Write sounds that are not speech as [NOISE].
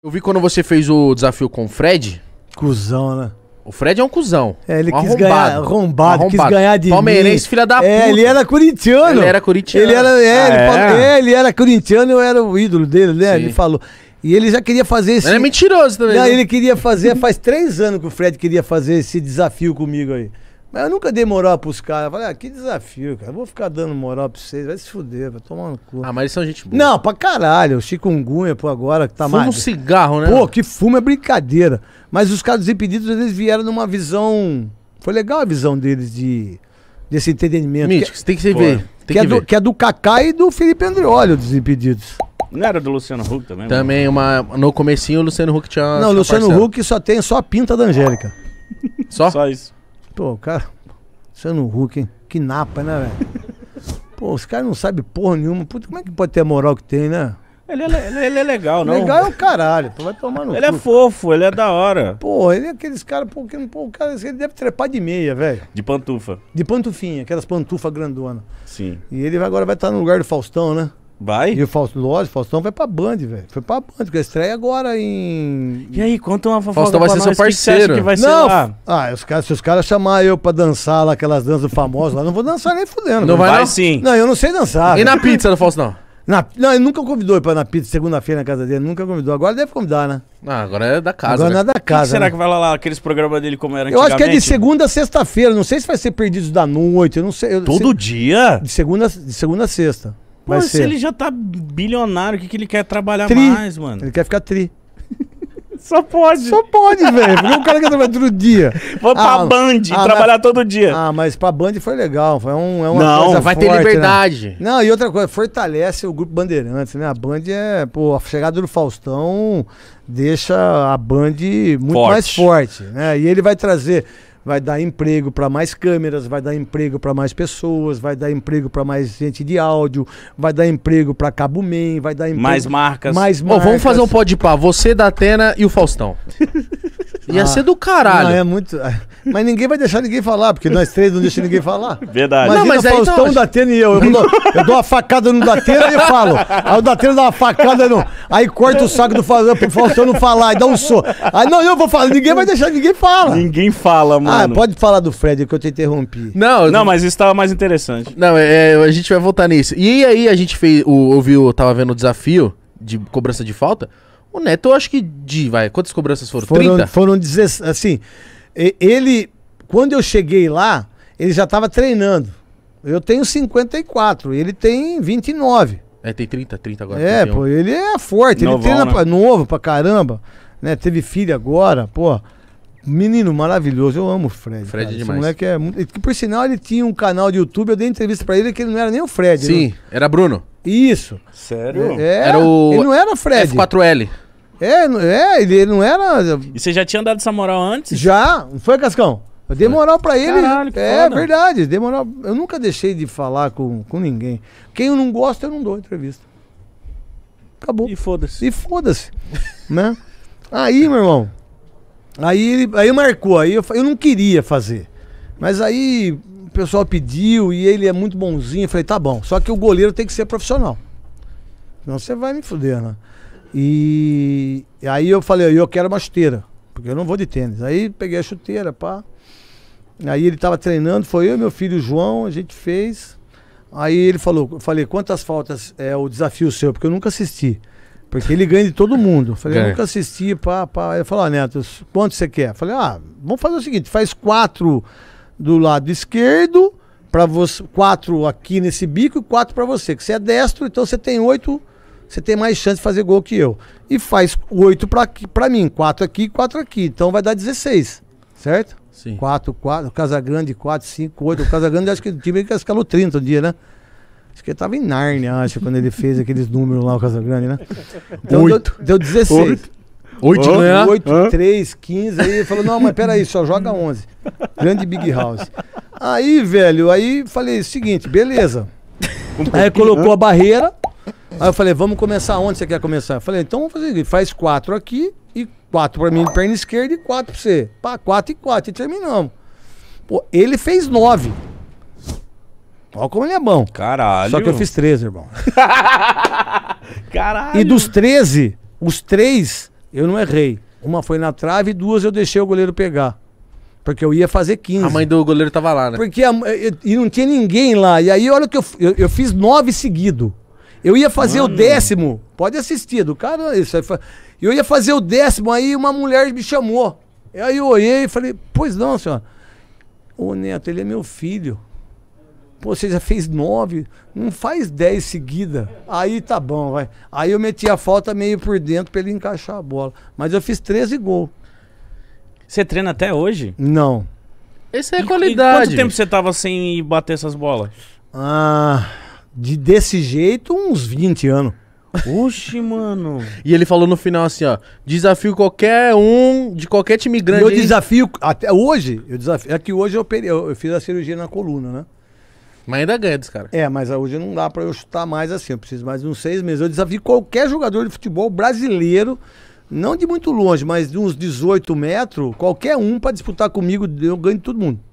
Eu vi quando você fez o desafio com o Fred. Cusão, né? O Fred é um cuzão. É, ele um quis ganhar arrombado, arrombado, quis ganhar de Palmeirense, filha da é, puta. É, ele era corintiano. Ele era corintiano. Ele era, é, ah, ele, é? Falou, é, ele era corintiano, eu era o ídolo dele, né? Sim. Ele falou. E ele já queria fazer esse. Ele é mentiroso também. Não, né? ele queria fazer, faz três anos que o Fred queria fazer esse desafio comigo aí. Mas eu nunca dei moral pros caras. Eu falei, ah, que desafio, cara. vou ficar dando moral pra vocês. Vai se fuder, vai tomar no cu. Ah, mas eles são gente boa. Não, pra caralho. O chikungunya, pô, agora que tá Fuma um cigarro, né? Pô, que fuma é brincadeira. Mas os caras impedidos, eles vieram numa visão. Foi legal a visão deles de. desse entendimento. Mítico, que... você tem que se ver. Que, que, é ver. Do, que é do Kaká e do Felipe Andreoli dos impedidos. Não era do Luciano Huck também? Também, uma, no comecinho o Luciano Huck tinha. Não, o Luciano Huck só tem só a pinta da Angélica. Só? Só isso. Pô, o cara. Sendo Hulk, hein? Que napa, né, velho? [LAUGHS] Pô, os caras não sabem porra nenhuma. Puta, como é que pode ter a moral que tem, né? Ele é, ele, é, ele é legal, não? Legal é o caralho, pô, vai tomar no Ele é cu. é fofo, ele é da hora. Pô, ele é aqueles caras, pô, pô, o cara, ele deve trepar de meia, velho. De pantufa. De pantufinha, aquelas pantufas grandona. Sim. E ele agora vai estar tá no lugar do Faustão, né? Vai? E o Fausto, lógico, Faustão vai pra Band, velho. Foi pra Band, porque a estreia agora em. E aí, conta uma fofoca. Faustão vai pra ser nós, seu parceiro. Que, que vai não, ser lá? Ah, os caras, se os caras chamarem eu pra dançar lá aquelas danças famosas lá, não vou dançar nem fudendo. Não vai, vai não? sim. Não, eu não sei dançar. E véio. na pizza do Faustão? [LAUGHS] Na, não, ele nunca convidou pra na pizza segunda-feira na casa dele, nunca convidou. Agora deve convidar, né? Ah, agora é da casa. Agora né? não é da casa. Que será né? que vai lá, lá aqueles programas dele como era Eu acho que é de segunda a sexta-feira. Não sei se vai ser Perdidos da Noite. Eu não sei. Eu, Todo se... dia? De segunda, de segunda a sexta. Pô, se ser. ele já tá bilionário, o que, que ele quer trabalhar tri. mais, mano? Ele quer ficar tri. [LAUGHS] Só pode. Só pode, velho. Porque o cara quer trabalhar todo dia. Vou ah, pra Band ah, trabalhar mas... todo dia. Ah, mas pra Band foi legal. Foi um, é uma Não, coisa vai forte, ter né? liberdade. Né? Não, e outra coisa, fortalece o grupo Bandeirantes, né? A Band é, pô, a chegada do Faustão deixa a Band muito forte. mais forte, né? E ele vai trazer vai dar emprego para mais câmeras, vai dar emprego para mais pessoas, vai dar emprego para mais gente de áudio, vai dar emprego para Cabo Man, vai dar emprego... Mais marcas. Mais marcas. Oh, vamos fazer um pó de pá. Você, da Atena e o Faustão. [LAUGHS] Ia ah, ser do caralho. Não, é muito. É. Mas ninguém vai deixar ninguém falar, porque nós três não deixamos ninguém falar. Verdade. Imagina não, mas Faustão, aí, então... Datena e eu. Eu dou, eu dou uma facada no Datena e falo. Aí o Datena dá uma facada no. Aí corta o saco do Faustão pro Faustão não falar e dá um som. Aí não, eu vou falar. Ninguém vai deixar ninguém falar. Ninguém fala, ah, mano. Ah, pode falar do Fred que eu te interrompi. Não, não, mas isso tava mais interessante. Não, é, é, a gente vai voltar nisso. E aí a gente fez. ouviu, tava vendo o desafio de cobrança de falta. O Neto, eu acho que de, vai, quantas cobranças foram? Foram, 30? foram 16, assim, ele, quando eu cheguei lá, ele já estava treinando. Eu tenho 54, ele tem 29. É, tem 30, 30 agora. É, pô, ele é forte, Novão, ele treina né? pra, novo pra caramba, né? Teve filho agora, pô. Menino maravilhoso, eu amo o Fred. Fred é cara. demais. Esse moleque é Por sinal, ele tinha um canal de YouTube, eu dei entrevista pra ele que ele não era nem o Fred. Né? Sim, não... era Bruno. Isso. Sério? É, é, era o. Ele não era Fred. F4L. É, é ele, não era. E você já tinha dado essa moral antes? Já. Não foi, Cascão? Eu dei moral pra ele. Caralho, que é foda. verdade. Dei moral. Eu nunca deixei de falar com, com ninguém. Quem eu não gosto, eu não dou entrevista. Acabou. E foda-se. E foda-se. né? Aí, meu irmão. Aí ele aí marcou. Aí eu, eu não queria fazer. Mas aí pessoal pediu e ele é muito bonzinho. Eu falei, tá bom. Só que o goleiro tem que ser profissional. Senão você vai me fuder, né? E, e aí eu falei, eu quero uma chuteira, porque eu não vou de tênis. Aí peguei a chuteira, pá. Aí ele tava treinando, foi eu, meu filho João, a gente fez. Aí ele falou, eu falei, quantas faltas é o desafio seu? Porque eu nunca assisti. Porque ele ganha de todo mundo. Eu falei, eu nunca assisti, pá, pá. Ele falou, ah, Neto, quanto você quer? falei, ah, vamos fazer o seguinte, faz quatro do lado esquerdo, para você, quatro aqui nesse bico e quatro para você. Que você é destro, então você tem oito, você tem mais chance de fazer gol que eu. E faz oito para mim, quatro aqui e quatro aqui. Então vai dar 16, certo? Sim. 4, 4, Casa Grande, 4, 5, 8. O Casa Grande acho que o time que escalou 30 um dia, né? Acho que ele tava em Nárnia, acho, quando ele fez aqueles números lá, o Casa Grande, né? Então, Oito. Deu, deu 16. 8 de 3, 15. Aí ele falou: não, mas peraí, só joga 11. Grande Big House. Aí, velho, aí falei, o seguinte, beleza. Um aí colocou né? a barreira. Aí eu falei, vamos começar onde você quer começar? Eu falei, então vamos fazer Faz quatro aqui e quatro pra mim, perna esquerda e quatro pra você. Pá, quatro e quatro. E terminamos. Pô, ele fez nove. Olha como ele é bom. Caralho. Só que eu fiz 13, irmão. [LAUGHS] Caralho. E dos 13, os três eu não errei. Uma foi na trave e duas eu deixei o goleiro pegar. Porque eu ia fazer 15. A mãe do goleiro tava lá, né? Porque a, eu, e não tinha ninguém lá. E aí, olha o que eu, eu, eu fiz nove seguido. Eu ia fazer Mano. o ah. décimo. Pode assistir, do cara. Isso aí eu ia fazer o décimo, aí uma mulher me chamou. Aí eu olhei e falei, pois não, senhor Ô Neto, ele é meu filho. Pô, você já fez nove, não faz dez seguida. Aí tá bom, vai. Aí eu meti a falta meio por dentro pra ele encaixar a bola. Mas eu fiz 13 gols. Você treina até hoje? Não. Essa é a e, qualidade. E quanto tempo você tava sem bater essas bolas? Ah, de, desse jeito, uns 20 anos. Oxi, mano. E ele falou no final assim, ó. Desafio qualquer um de qualquer time grande. eu desafio, até hoje, eu desafio. É que hoje eu, operei, eu, eu fiz a cirurgia na coluna, né? Mas ainda ganha dos caras. É, mas hoje não dá pra eu chutar mais assim. Eu preciso mais de uns seis meses. Eu desafio qualquer jogador de futebol brasileiro não de muito longe, mas de uns 18 metros, qualquer um para disputar comigo, eu ganho de todo mundo.